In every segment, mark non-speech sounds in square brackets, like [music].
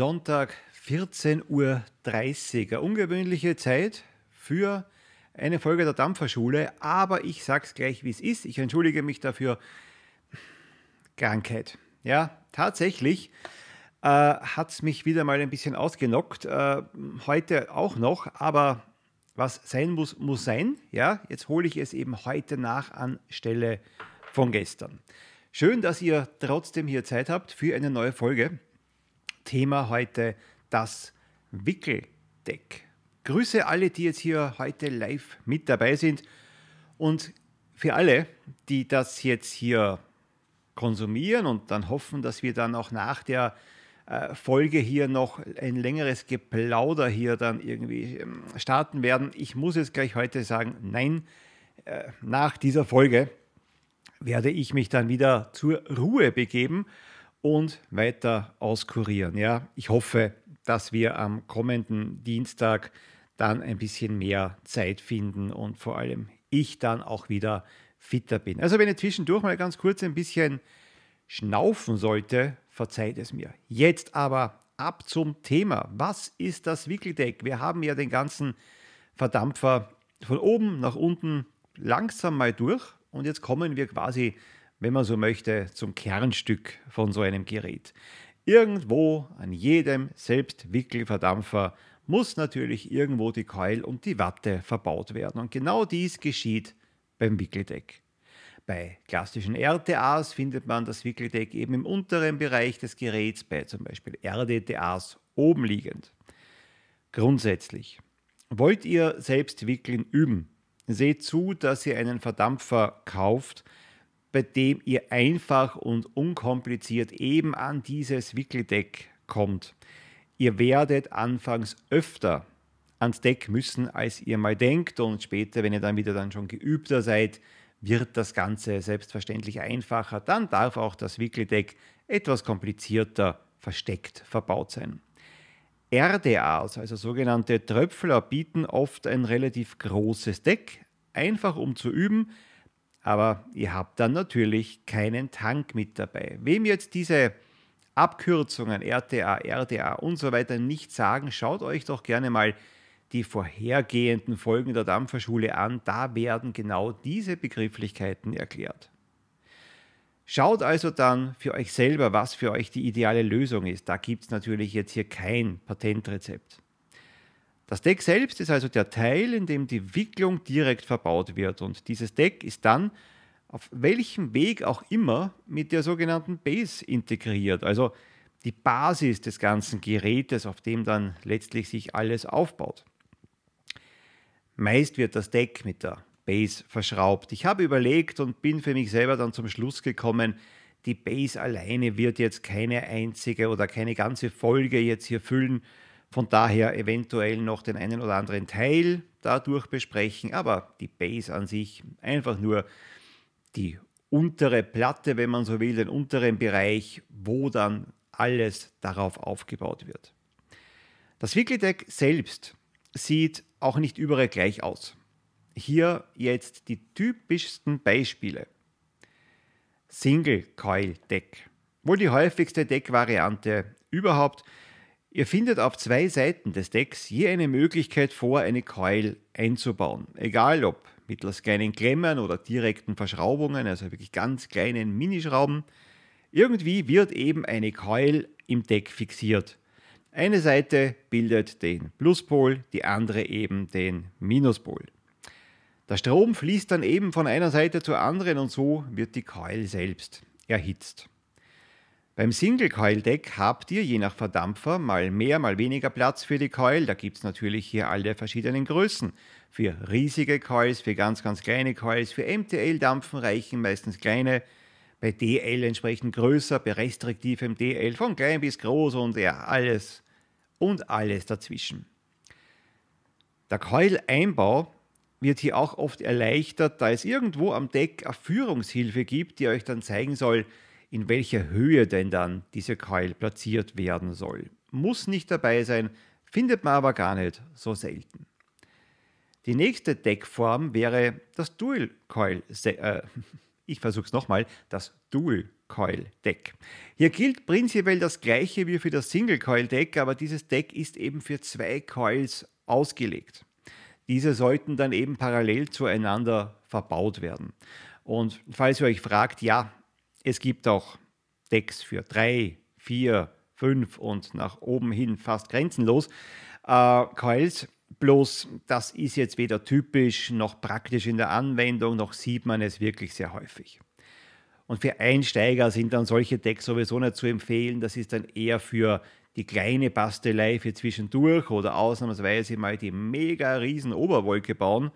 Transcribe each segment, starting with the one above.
Sonntag 14.30 Uhr. Eine ungewöhnliche Zeit für eine Folge der Dampferschule, aber ich sage es gleich, wie es ist. Ich entschuldige mich dafür. Krankheit. Ja, tatsächlich äh, hat es mich wieder mal ein bisschen ausgenockt. Äh, heute auch noch, aber was sein muss, muss sein. Ja, jetzt hole ich es eben heute nach anstelle von gestern. Schön, dass ihr trotzdem hier Zeit habt für eine neue Folge. Thema heute das Wickeldeck. Grüße alle, die jetzt hier heute live mit dabei sind und für alle, die das jetzt hier konsumieren und dann hoffen, dass wir dann auch nach der äh, Folge hier noch ein längeres Geplauder hier dann irgendwie ähm, starten werden. Ich muss jetzt gleich heute sagen, nein, äh, nach dieser Folge werde ich mich dann wieder zur Ruhe begeben und weiter auskurieren. Ja, ich hoffe, dass wir am kommenden Dienstag dann ein bisschen mehr Zeit finden und vor allem ich dann auch wieder fitter bin. Also wenn ich zwischendurch mal ganz kurz ein bisschen schnaufen sollte, verzeiht es mir. Jetzt aber ab zum Thema. Was ist das Wickeldeck? Wir haben ja den ganzen Verdampfer von oben nach unten langsam mal durch und jetzt kommen wir quasi wenn man so möchte, zum Kernstück von so einem Gerät. Irgendwo an jedem Selbstwickelverdampfer muss natürlich irgendwo die Keul und die Watte verbaut werden. Und genau dies geschieht beim Wickeldeck. Bei klassischen RTAs findet man das Wickeldeck eben im unteren Bereich des Geräts, bei zum Beispiel RDTAs oben liegend. Grundsätzlich, wollt ihr selbst wickeln üben, seht zu, dass ihr einen Verdampfer kauft, bei dem ihr einfach und unkompliziert eben an dieses Wickeldeck kommt. Ihr werdet anfangs öfter ans Deck müssen, als ihr mal denkt und später, wenn ihr dann wieder dann schon geübter seid, wird das Ganze selbstverständlich einfacher. Dann darf auch das Wickeldeck etwas komplizierter versteckt verbaut sein. RDAs, also sogenannte Tröpfler, bieten oft ein relativ großes Deck, einfach um zu üben, aber ihr habt dann natürlich keinen Tank mit dabei. Wem jetzt diese Abkürzungen RTA, RDA und so weiter nicht sagen, schaut euch doch gerne mal die vorhergehenden Folgen der Dampferschule an. Da werden genau diese Begrifflichkeiten erklärt. Schaut also dann für euch selber, was für euch die ideale Lösung ist. Da gibt es natürlich jetzt hier kein Patentrezept. Das Deck selbst ist also der Teil, in dem die Wicklung direkt verbaut wird und dieses Deck ist dann auf welchem Weg auch immer mit der sogenannten Base integriert, also die Basis des ganzen Gerätes, auf dem dann letztlich sich alles aufbaut. Meist wird das Deck mit der Base verschraubt. Ich habe überlegt und bin für mich selber dann zum Schluss gekommen, die Base alleine wird jetzt keine einzige oder keine ganze Folge jetzt hier füllen, von daher eventuell noch den einen oder anderen Teil dadurch besprechen, aber die Base an sich einfach nur die untere Platte, wenn man so will, den unteren Bereich, wo dann alles darauf aufgebaut wird. Das Wickeldeck selbst sieht auch nicht überall gleich aus. Hier jetzt die typischsten Beispiele. Single Coil Deck. Wohl die häufigste Deckvariante überhaupt, Ihr findet auf zwei Seiten des Decks je eine Möglichkeit vor, eine Coil einzubauen. Egal ob mittels kleinen Klemmern oder direkten Verschraubungen, also wirklich ganz kleinen Minischrauben. Irgendwie wird eben eine Coil im Deck fixiert. Eine Seite bildet den Pluspol, die andere eben den Minuspol. Der Strom fließt dann eben von einer Seite zur anderen und so wird die Coil selbst erhitzt. Beim Single-Coil-Deck habt ihr je nach Verdampfer mal mehr, mal weniger Platz für die Coil. Da gibt es natürlich hier alle verschiedenen Größen. Für riesige Coils, für ganz, ganz kleine Coils, für MTL-Dampfen reichen meistens kleine, bei DL entsprechend größer, bei restriktivem DL von klein bis groß und ja, alles und alles dazwischen. Der Coil-Einbau wird hier auch oft erleichtert, da es irgendwo am Deck eine Führungshilfe gibt, die euch dann zeigen soll, in welcher Höhe denn dann diese Keil platziert werden soll. Muss nicht dabei sein, findet man aber gar nicht so selten. Die nächste Deckform wäre das Dual Coil. Äh, [laughs] ich versuche es nochmal, das Dual Coil Deck. Hier gilt prinzipiell das gleiche wie für das Single Coil Deck, aber dieses Deck ist eben für zwei Coils ausgelegt. Diese sollten dann eben parallel zueinander verbaut werden. Und falls ihr euch fragt, ja, es gibt auch Decks für drei, vier, fünf und nach oben hin fast grenzenlos äh, Coils. Bloß das ist jetzt weder typisch noch praktisch in der Anwendung, noch sieht man es wirklich sehr häufig. Und für Einsteiger sind dann solche Decks sowieso nicht zu empfehlen. Das ist dann eher für die kleine Bastelei für zwischendurch oder ausnahmsweise mal die mega riesen Oberwolke bauen.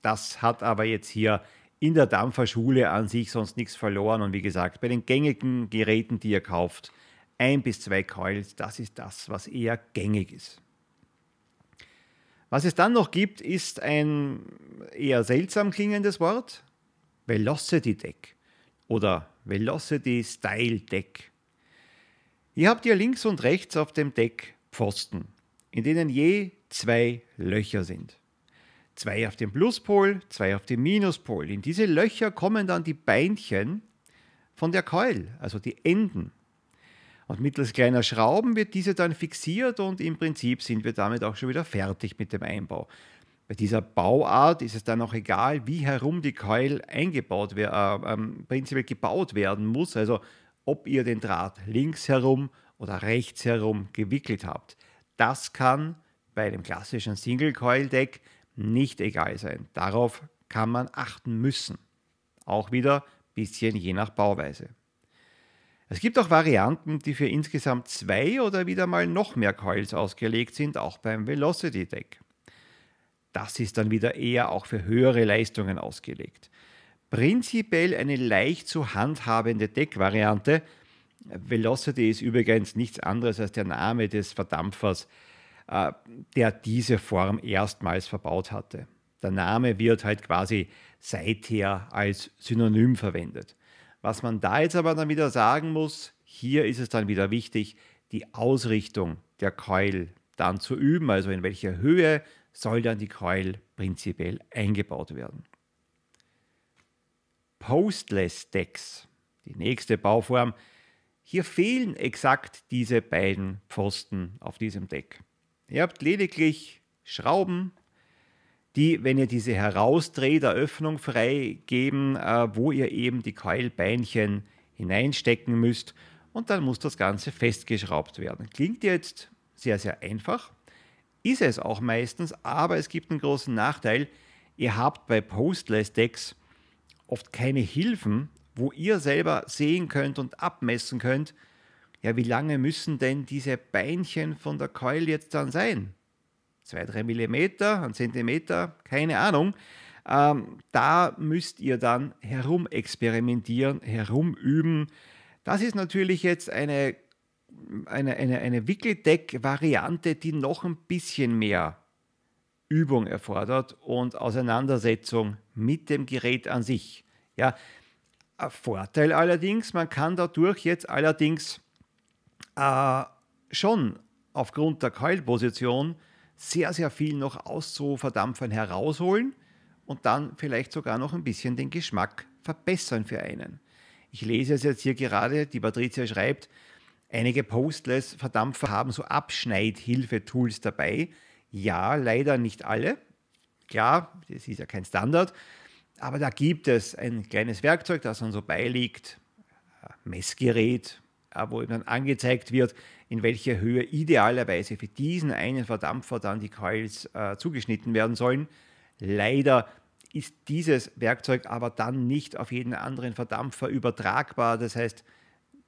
Das hat aber jetzt hier in der Dampferschule an sich sonst nichts verloren. Und wie gesagt, bei den gängigen Geräten, die ihr kauft, ein bis zwei Coils, das ist das, was eher gängig ist. Was es dann noch gibt, ist ein eher seltsam klingendes Wort, Velocity Deck oder Velocity Style Deck. Ihr habt ihr links und rechts auf dem Deck Pfosten, in denen je zwei Löcher sind. Zwei auf dem Pluspol, zwei auf dem Minuspol. In diese Löcher kommen dann die Beinchen von der Keul, also die Enden. Und mittels kleiner Schrauben wird diese dann fixiert und im Prinzip sind wir damit auch schon wieder fertig mit dem Einbau. Bei dieser Bauart ist es dann auch egal, wie herum die Keul eingebaut wird, äh, ähm, prinzipiell gebaut werden muss, also ob ihr den Draht links herum oder rechts herum gewickelt habt. Das kann bei einem klassischen Single Coil Deck nicht egal sein. Darauf kann man achten müssen. Auch wieder ein bisschen je nach Bauweise. Es gibt auch Varianten, die für insgesamt zwei oder wieder mal noch mehr Coils ausgelegt sind, auch beim Velocity Deck. Das ist dann wieder eher auch für höhere Leistungen ausgelegt. Prinzipiell eine leicht zu handhabende Deckvariante. Velocity ist übrigens nichts anderes als der Name des Verdampfers, äh, der diese Form erstmals verbaut hatte. Der Name wird halt quasi seither als Synonym verwendet. Was man da jetzt aber dann wieder sagen muss, hier ist es dann wieder wichtig, die Ausrichtung der Keul dann zu üben, also in welcher Höhe soll dann die Keul prinzipiell eingebaut werden. Postless Decks, die nächste Bauform. Hier fehlen exakt diese beiden Pfosten auf diesem Deck. Ihr habt lediglich Schrauben, die, wenn ihr diese herausdreht, der Öffnung freigeben, äh, wo ihr eben die Keilbeinchen hineinstecken müsst und dann muss das Ganze festgeschraubt werden. Klingt jetzt sehr, sehr einfach, ist es auch meistens, aber es gibt einen großen Nachteil. Ihr habt bei Postless Decks oft keine Hilfen, wo ihr selber sehen könnt und abmessen könnt, ja, wie lange müssen denn diese Beinchen von der Keul jetzt dann sein? Zwei, drei Millimeter, ein Zentimeter, keine Ahnung. Ähm, da müsst ihr dann herumexperimentieren, herumüben. Das ist natürlich jetzt eine, eine, eine, eine Wickeldeck-Variante, die noch ein bisschen mehr Übung erfordert und Auseinandersetzung mit dem Gerät an sich. Ja, Vorteil allerdings, man kann dadurch jetzt allerdings äh, schon aufgrund der Keilposition sehr, sehr viel noch auszuverdampfen, herausholen und dann vielleicht sogar noch ein bisschen den Geschmack verbessern für einen. Ich lese es jetzt hier gerade, die Patricia schreibt, einige Postless-Verdampfer haben so Abschneidhilfe-Tools dabei. Ja, leider nicht alle. Klar, das ist ja kein Standard, aber da gibt es ein kleines Werkzeug, das dann so beiliegt, Messgerät, äh, wo dann angezeigt wird, in welcher Höhe idealerweise für diesen einen Verdampfer dann die Coils äh, zugeschnitten werden sollen. Leider ist dieses Werkzeug aber dann nicht auf jeden anderen Verdampfer übertragbar. Das heißt,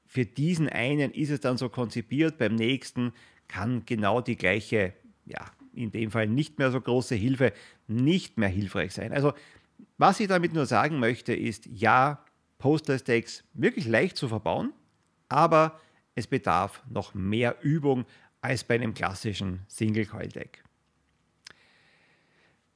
für diesen einen ist es dann so konzipiert, beim nächsten kann genau die gleiche, ja, in dem Fall nicht mehr so große Hilfe nicht mehr hilfreich sein. Also, was ich damit nur sagen möchte, ist, ja, Postless Tags wirklich leicht zu verbauen, aber es bedarf noch mehr Übung als bei einem klassischen Single Coil Deck.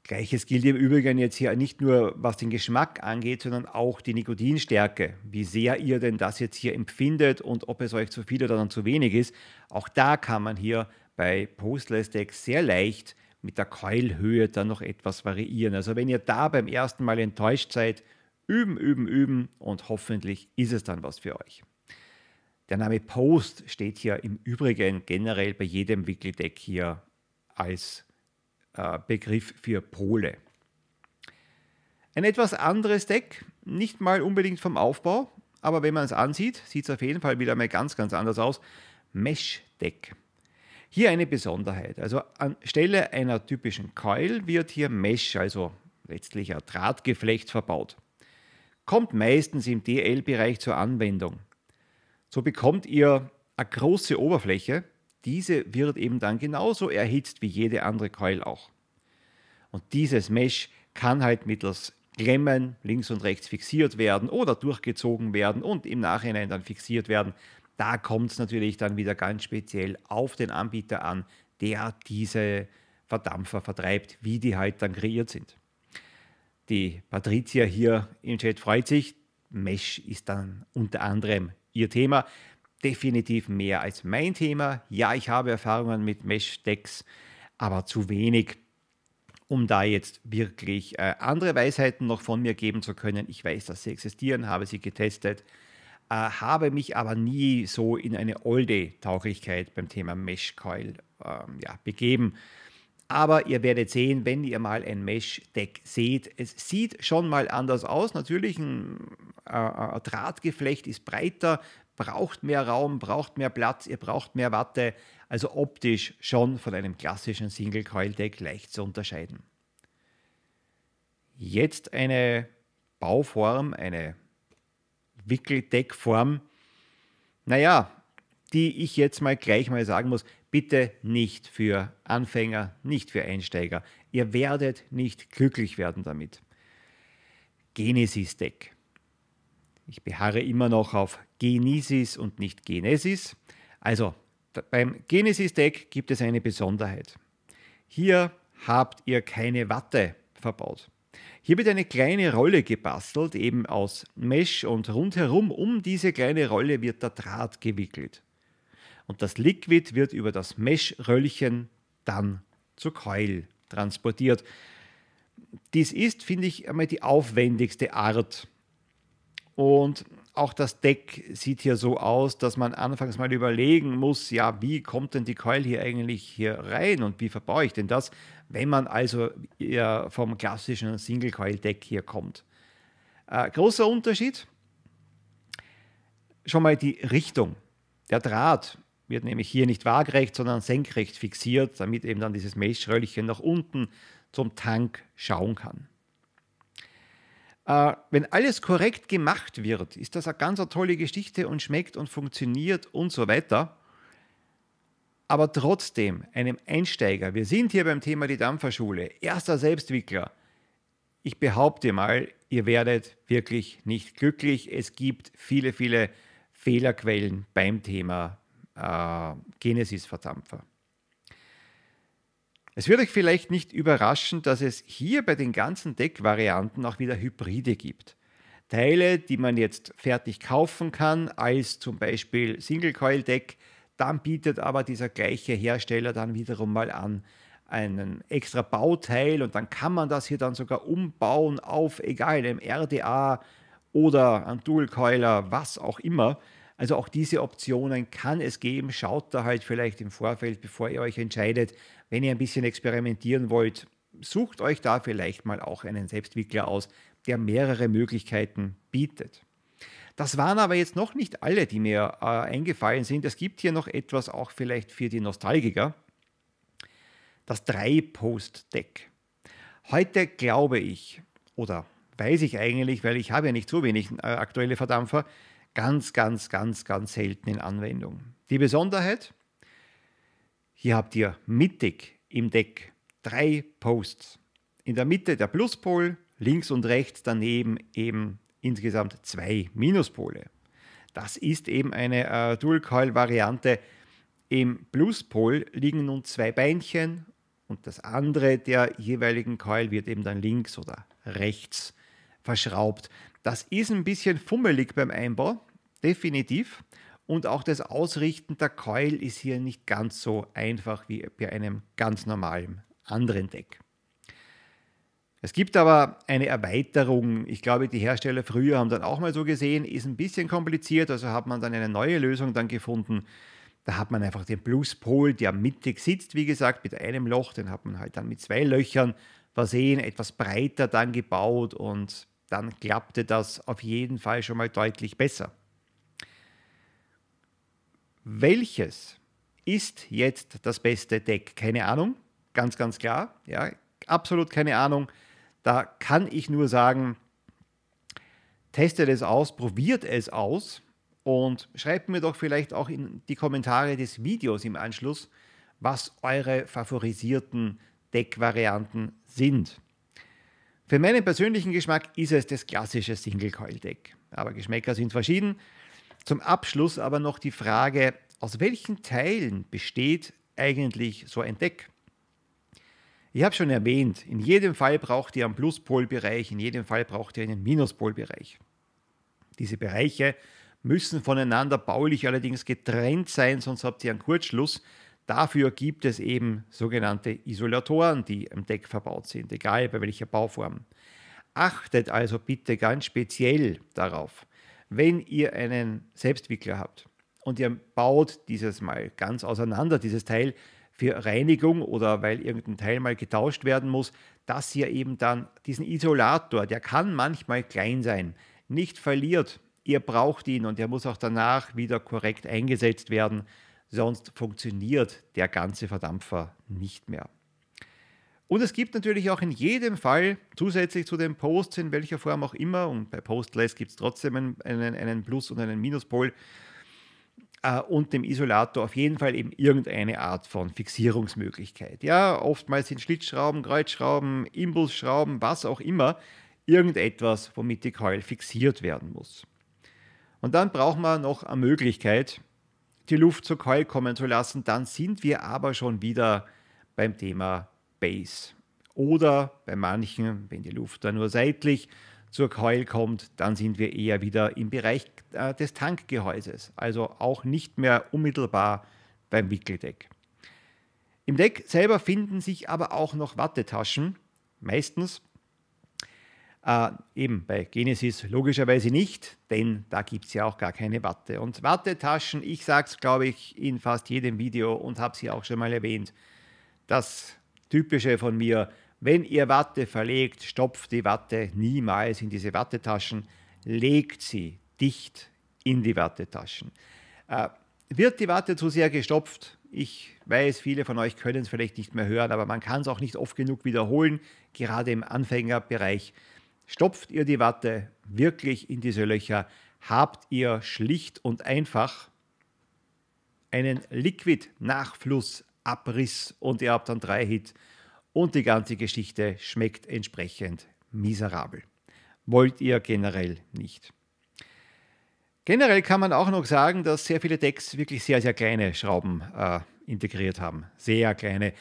Gleiches gilt im Übrigen jetzt hier nicht nur was den Geschmack angeht, sondern auch die Nikotinstärke. Wie sehr ihr denn das jetzt hier empfindet und ob es euch zu viel oder dann zu wenig ist. Auch da kann man hier bei Postless Decks sehr leicht mit der Keilhöhe dann noch etwas variieren. Also wenn ihr da beim ersten Mal enttäuscht seid, üben, üben, üben und hoffentlich ist es dann was für euch. Der Name Post steht hier im Übrigen generell bei jedem Wickeldeck hier als äh, Begriff für Pole. Ein etwas anderes Deck, nicht mal unbedingt vom Aufbau, aber wenn man es ansieht, sieht es auf jeden Fall wieder mal ganz, ganz anders aus. Mesh-Deck. Hier eine Besonderheit. Also anstelle einer typischen Coil wird hier Mesh, also letztlich ein Drahtgeflecht, verbaut. Kommt meistens im DL-Bereich zur Anwendung. So bekommt ihr eine große Oberfläche. Diese wird eben dann genauso erhitzt wie jede andere Coil auch. Und dieses Mesh kann halt mittels Klemmen links und rechts fixiert werden oder durchgezogen werden und im Nachhinein dann fixiert werden. Da kommt es natürlich dann wieder ganz speziell auf den Anbieter an, der diese Verdampfer vertreibt, wie die halt dann kreiert sind. Die Patricia hier im Chat freut sich. Mesh ist dann unter anderem Ihr Thema. Definitiv mehr als mein Thema. Ja, ich habe Erfahrungen mit Mesh-Decks, aber zu wenig, um da jetzt wirklich äh, andere Weisheiten noch von mir geben zu können. Ich weiß, dass sie existieren, habe sie getestet, äh, habe mich aber nie so in eine All-Day-Tauglichkeit beim Thema Mesh-Coil ähm, ja, begeben. Aber ihr werdet sehen, wenn ihr mal ein Mesh-Deck seht, es sieht schon mal anders aus. Natürlich, ein äh, äh Drahtgeflecht ist breiter, braucht mehr Raum, braucht mehr Platz, ihr braucht mehr Watte. Also optisch schon von einem klassischen Single-Coil-Deck leicht zu unterscheiden. Jetzt eine Bauform, eine Wickeldeckform. Naja, die ich jetzt mal gleich mal sagen muss, Bitte nicht für Anfänger, nicht für Einsteiger. Ihr werdet nicht glücklich werden damit. Genesis Deck. Ich beharre immer noch auf Genesis und nicht Genesis. Also beim Genesis Deck gibt es eine Besonderheit. Hier habt ihr keine Watte verbaut. Hier wird eine kleine Rolle gebastelt, eben aus Mesh und rundherum um diese kleine Rolle wird der Draht gewickelt und das Liquid wird über das Mesh-Röllchen dann zur Keul transportiert. Dies ist, finde ich, einmal die aufwendigste Art. Und auch das Deck sieht hier so aus, dass man anfangs mal überlegen muss, ja, wie kommt denn die Coil hier eigentlich hier rein und wie verbaue ich denn das, wenn man also vom klassischen Single Coil Deck hier kommt. Äh, großer Unterschied, schon mal die Richtung. Der Draht wird nämlich hier nicht waagrecht, sondern senkrecht fixiert, damit eben dann dieses Milchschröllchen nach unten zum Tank schauen kann. Äh, wenn alles korrekt gemacht wird, ist das eine ganz tolle Geschichte und schmeckt und funktioniert und so weiter. Aber trotzdem, einem Einsteiger, wir sind hier beim Thema die Dampferschule, erster Selbstwickler, ich behaupte mal, ihr werdet wirklich nicht glücklich. Es gibt viele, viele Fehlerquellen beim Thema äh, Genesis-Verdampfer. Es wird euch vielleicht nicht überraschen, dass es hier bei den ganzen Deckvarianten auch wieder Hybride gibt. Teile, die man jetzt fertig kaufen kann, als zum Beispiel Single Coil Deck, dann bietet aber dieser gleiche Hersteller dann wiederum mal an einen extra Bauteil und dann kann man das hier dann sogar umbauen auf egal einem RDA oder einem Dual Coiler, was auch immer. Also auch diese Optionen kann es geben. Schaut da halt vielleicht im Vorfeld, bevor ihr euch entscheidet, wenn ihr ein bisschen experimentieren wollt, sucht euch da vielleicht mal auch einen Selbstwickler aus, der mehrere Möglichkeiten bietet. Das waren aber jetzt noch nicht alle, die mir äh, eingefallen sind. Es gibt hier noch etwas auch vielleicht für die Nostalgiker. Das 3-Post-Deck. Heute glaube ich, oder weiß ich eigentlich, weil ich habe ja nicht so wenig äh, aktuelle Verdampfer, ganz, ganz, ganz, ganz selten in Anwendung. Die Besonderheit, hier habt ihr mittig im Deck drei Posts. In der Mitte der Pluspol, links und rechts daneben eben insgesamt zwei Minuspole. Das ist eben eine äh, Dual-Coil-Variante. Im Pluspol liegen nun zwei Beinchen und das andere der jeweiligen Coil wird eben dann links oder rechts verschraubt. Das ist ein bisschen fummelig beim Einbau, definitiv. Und auch das Ausrichten der Coil ist hier nicht ganz so einfach wie bei einem ganz normalen anderen Deck. Es gibt aber eine Erweiterung. Ich glaube, die Hersteller früher haben dann auch mal so gesehen, ist ein bisschen kompliziert, also hat man dann eine neue Lösung dann gefunden. Da hat man einfach den Pluspol, der mittig sitzt, wie gesagt, mit einem Loch, den hat man halt dann mit zwei Löchern versehen, etwas breiter dann gebaut und dann klappte das auf jeden Fall schon mal deutlich besser. Welches ist jetzt das beste Deck? Keine Ahnung, ganz, ganz klar. Ja, absolut keine Ahnung. Da kann ich nur sagen, testet es aus, probiert es aus und schreibt mir doch vielleicht auch in die Kommentare des Videos im Anschluss, was eure favorisierten Deckvarianten sind. Für meinen persönlichen Geschmack ist es das klassische Single Coil Deck. Aber Geschmäcker sind verschieden. Zum Abschluss aber noch die Frage, aus welchen Teilen besteht eigentlich so ein Deck? Ich habe schon erwähnt, in jedem Fall braucht ihr einen Pluspolbereich, in jedem Fall braucht ihr einen Minuspolbereich. Diese Bereiche müssen voneinander baulich allerdings getrennt sein, sonst habt ihr einen Kurzschluss, Dafür gibt es eben sogenannte Isolatoren, die im Deck verbaut sind, egal bei welcher Bauform. Achtet also bitte ganz speziell darauf, wenn ihr einen Selbstwickler habt und ihr baut dieses mal ganz auseinander, dieses Teil für Reinigung oder weil irgendein Teil mal getauscht werden muss, dass ihr eben dann diesen Isolator, der kann manchmal klein sein, nicht verliert. Ihr braucht ihn und er muss auch danach wieder korrekt eingesetzt werden sonst funktioniert der ganze Verdampfer nicht mehr. Und es gibt natürlich auch in jedem Fall zusätzlich zu den Posts, in welcher Form auch immer, und bei Postless gibt es trotzdem einen, einen Plus- und einen Minuspol äh, und dem Isolator auf jeden Fall eben irgendeine Art von Fixierungsmöglichkeit. Ja, oftmals sind Schlitzschrauben, Kreuzschrauben, Imbusschrauben, was auch immer, irgendetwas, womit die Coil fixiert werden muss. Und dann braucht man noch eine Möglichkeit, die Luft zu Keul kommen zu lassen, dann sind wir aber schon wieder beim Thema Base. Oder bei manchen, wenn die Luft dann nur seitlich zur Keul kommt, dann sind wir eher wieder im Bereich äh, des Tankgehäuses, also auch nicht mehr unmittelbar beim Wickeldeck. Im Deck selber finden sich aber auch noch Wattetaschen, meistens äh, eben bei Genesis logischerweise nicht, denn da gibt es ja auch gar keine Watte. Und Wattetaschen, ich sage es, glaube ich, in fast jedem Video und habe es hier auch schon mal erwähnt. Das Typische von mir, wenn ihr Watte verlegt, stopft die Watte niemals in diese Wattetaschen, legt sie dicht in die Wattetaschen. Äh, wird die Watte zu sehr gestopft? Ich weiß, viele von euch können es vielleicht nicht mehr hören, aber man kann es auch nicht oft genug wiederholen, gerade im Anfängerbereich Stopft ihr die Watte wirklich in diese Löcher? Habt ihr schlicht und einfach einen Liquid-Nachflussabriss und ihr habt dann drei Hit und die ganze Geschichte schmeckt entsprechend miserabel. Wollt ihr generell nicht. Generell kann man auch noch sagen, dass sehr viele Decks wirklich sehr, sehr kleine Schrauben äh, integriert haben. Sehr kleine.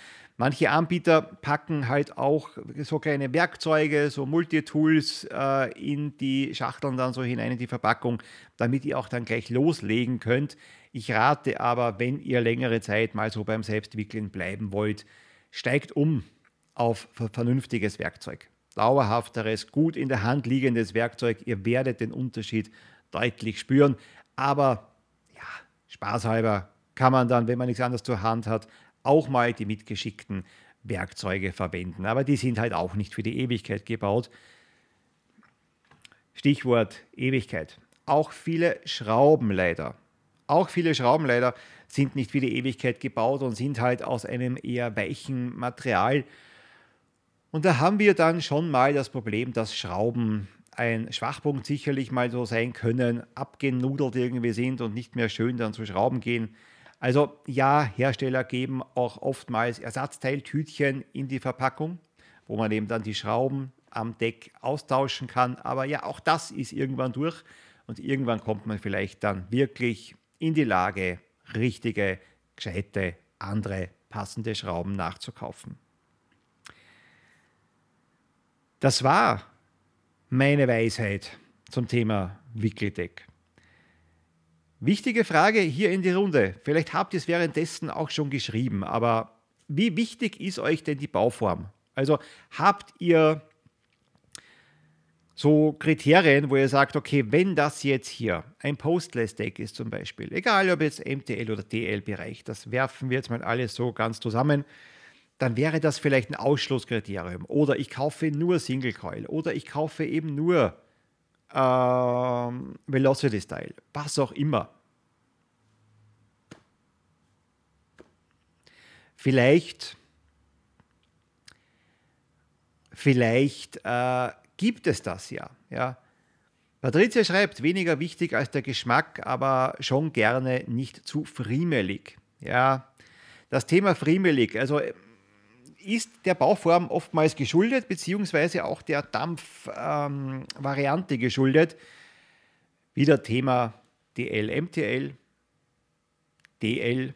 Manche Anbieter packen halt auch so kleine Werkzeuge, so Multitools äh, in die Schachteln dann so hinein in die Verpackung, damit ihr auch dann gleich loslegen könnt. Ich rate aber, wenn ihr längere Zeit mal so beim Selbstwickeln bleiben wollt, steigt um auf vernünftiges Werkzeug. Dauerhafteres, gut in der Hand liegendes Werkzeug. Ihr werdet den Unterschied deutlich spüren. Aber ja, spaßhalber kann man dann, wenn man nichts anderes zur Hand hat, auch mal die mitgeschickten Werkzeuge verwenden. Aber die sind halt auch nicht für die Ewigkeit gebaut. Stichwort Ewigkeit. Auch viele Schrauben leider. Auch viele Schrauben leider sind nicht für die Ewigkeit gebaut und sind halt aus einem eher weichen Material. Und da haben wir dann schon mal das Problem, dass Schrauben ein Schwachpunkt sicherlich mal so sein können, abgenudelt irgendwie sind und nicht mehr schön dann zu Schrauben gehen. Also ja, Hersteller geben auch oftmals Ersatzteiltütchen in die Verpackung, wo man eben dann die Schrauben am Deck austauschen kann. Aber ja, auch das ist irgendwann durch und irgendwann kommt man vielleicht dann wirklich in die Lage, richtige, gescheite, andere passende Schrauben nachzukaufen. Das war meine Weisheit zum Thema Wickeldeck. Wichtige Frage hier in die Runde. Vielleicht habt ihr es währenddessen auch schon geschrieben, aber wie wichtig ist euch denn die Bauform? Also habt ihr so Kriterien, wo ihr sagt, okay, wenn das jetzt hier ein Postless-Deck ist zum Beispiel, egal ob jetzt MTL oder DL-Bereich, das werfen wir jetzt mal alles so ganz zusammen, dann wäre das vielleicht ein Ausschlusskriterium. Oder ich kaufe nur Single Coil oder ich kaufe eben nur ähm, Velocity Style, was auch immer. Vielleicht, vielleicht äh, gibt es das ja. ja. Patricia schreibt, weniger wichtig als der Geschmack, aber schon gerne nicht zu friemelig. Ja, das Thema friemelig, also ist der Bauform oftmals geschuldet, beziehungsweise auch der Dampfvariante ähm, geschuldet. Wieder Thema DL-MTL, DL.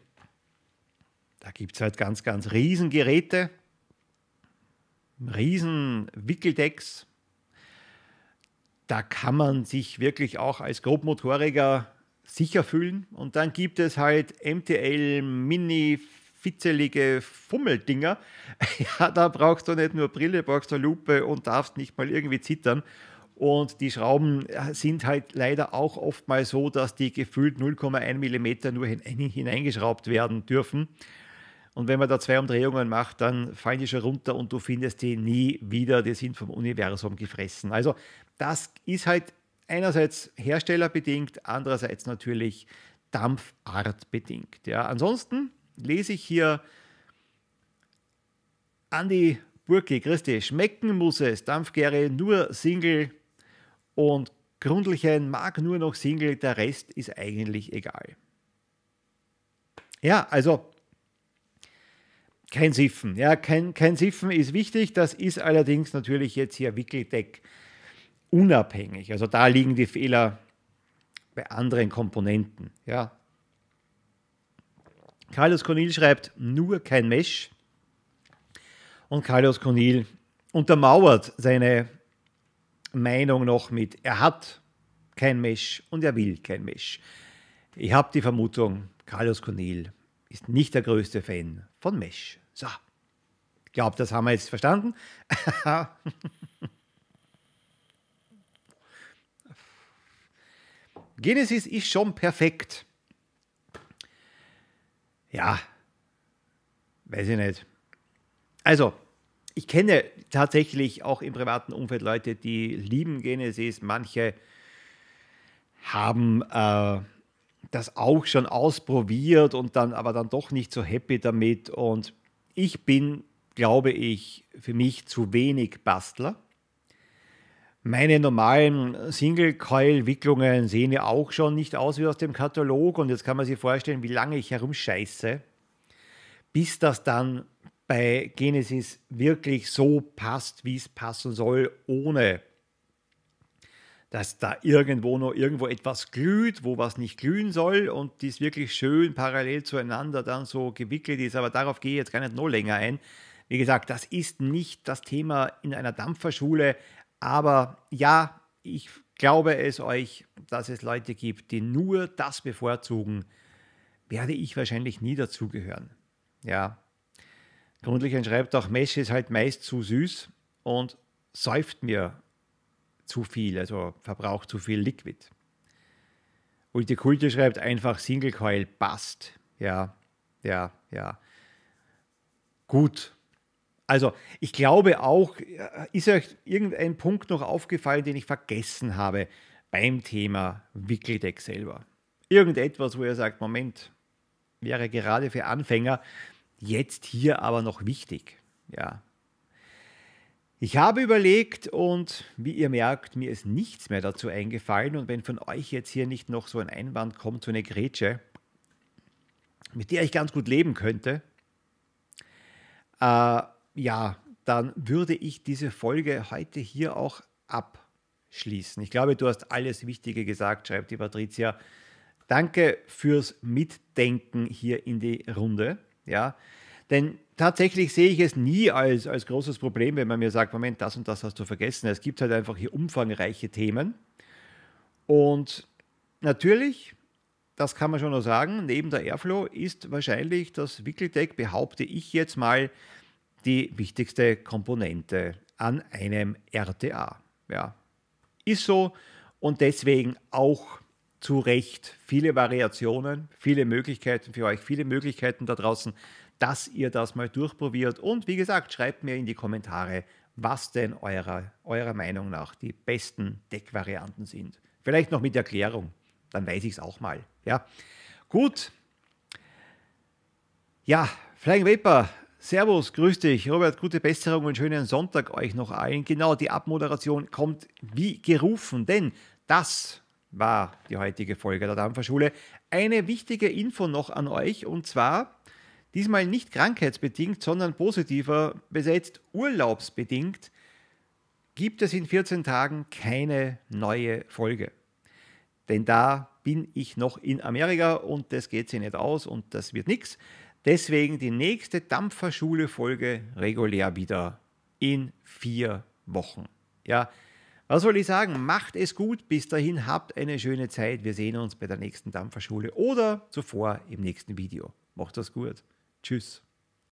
Da gibt es halt ganz, ganz riesen Geräte, riesen Wickeldecks. Da kann man sich wirklich auch als Grobmotoriker sicher fühlen. Und dann gibt es halt MTL, Mini, fitzelige Fummeldinger. [laughs] Ja, da brauchst du nicht nur Brille, brauchst du Lupe und darfst nicht mal irgendwie zittern. Und die Schrauben äh, sind halt leider auch oft mal so, dass die gefühlt 0,1 mm nur hineingeschraubt werden dürfen. Und wenn man da zwei Umdrehungen macht, dann fallen die schon runter und du findest die nie wieder. Die sind vom Universum gefressen. Also das ist halt einerseits herstellerbedingt, andererseits natürlich dampfartbedingt. Ja, ansonsten lese ich hier Andi Burke, Christi, schmecken muss es, Dampfgäre nur Single und Grundlichen mag nur noch Single, der Rest ist eigentlich egal. Ja, also kein Siffen. Ja, kein, kein Siffen ist wichtig. Das ist allerdings natürlich jetzt hier Wickeldeck unabhängig. Also da liegen die Fehler bei anderen Komponenten. Ja, Carlos Conil schreibt nur kein Mesh. Und Carlos Conil untermauert seine Meinung noch mit, er hat kein Mesh und er will kein Mesh. Ich habe die Vermutung, Carlos Conil ist nicht der größte Fan von Mesh. So, ich glaube, das haben wir jetzt verstanden. [laughs] Genesis ist schon perfekt ja, weiß ich nicht. Also, ich kenne tatsächlich auch im privaten Umfeld Leute, die lieben Genesis. Manche haben äh, das auch schon ausprobiert und dann aber dann doch nicht so happy damit. Und ich bin, glaube ich, für mich zu wenig Bastler. Meine normalen Single-Coil-Wicklungen sehen ja auch schon nicht aus wie aus dem Katalog und jetzt kann man sich vorstellen, wie lange ich herumscheiße, bis das dann bei Genesis wirklich so passt, wie es passen soll, ohne dass da irgendwo noch irgendwo etwas glüht, wo was nicht glühen soll und dies wirklich schön parallel zueinander dann so gewickelt ist. Aber darauf gehe ich jetzt gar nicht noch länger ein. Wie gesagt, das ist nicht das Thema in einer Dampferschule, aber ja, ich glaube es euch, dass es Leute gibt, die nur das bevorzugen, werde ich wahrscheinlich nie dazugehören. Ja. Grundlichen schreibt auch, Mesh ist halt meist zu süß und säuft mir zu viel, also verbraucht zu viel Liquid. Kulte schreibt einfach Single Coil passt. Ja, ja, ja. Gut, also, ich glaube auch, äh, ist euch irgendein Punkt noch aufgefallen, den ich vergessen habe beim Thema Wickeldeck selber? Irgendetwas, wo ihr sagt, Moment, wäre gerade für Anfänger jetzt hier aber noch wichtig. Ja. Ich habe überlegt und wie ihr merkt, mir ist nichts mehr dazu eingefallen. Und wenn von euch jetzt hier nicht noch so ein Einwand kommt, so eine Grätsche, mit der ich ganz gut leben könnte, äh, ja, dann würde ich diese Folge heute hier auch abschließen. Ich glaube, du hast alles Wichtige gesagt, schreibt die Patricia. Danke fürs Mitdenken hier in die Runde. Ja, denn tatsächlich sehe ich es nie als, als großes Problem, wenn man mir sagt, Moment, das und das hast du vergessen. Es gibt halt einfach hier umfangreiche Themen. Und natürlich, das kann man schon noch sagen, neben der Airflow ist wahrscheinlich das Wickeldeck, behaupte ich jetzt mal, die wichtigste Komponente an einem RTA. Ja, ist so und deswegen auch zu Recht viele Variationen, viele Möglichkeiten für euch, viele Möglichkeiten da draußen, dass ihr das mal durchprobiert. Und wie gesagt, schreibt mir in die Kommentare, was denn eurer, eurer Meinung nach die besten Deckvarianten sind. Vielleicht noch mit Erklärung, dann weiß ich es auch mal. Ja, gut. Ja, Flying Vapor Servus, grüß dich, Robert, gute Besserung und schönen Sonntag euch noch allen. Genau, die Abmoderation kommt wie gerufen, denn das war die heutige Folge der Dampferschule. Eine wichtige Info noch an euch und zwar diesmal nicht krankheitsbedingt, sondern positiver besetzt urlaubsbedingt gibt es in 14 Tagen keine neue Folge. Denn da bin ich noch in Amerika und das geht sich nicht aus und das wird nichts. Deswegen die nächste Dampferschule-Folge regulär wieder in vier Wochen. Ja, was soll ich sagen? Macht es gut. Bis dahin habt eine schöne Zeit. Wir sehen uns bei der nächsten Dampferschule oder zuvor im nächsten Video. Macht das gut. Tschüss.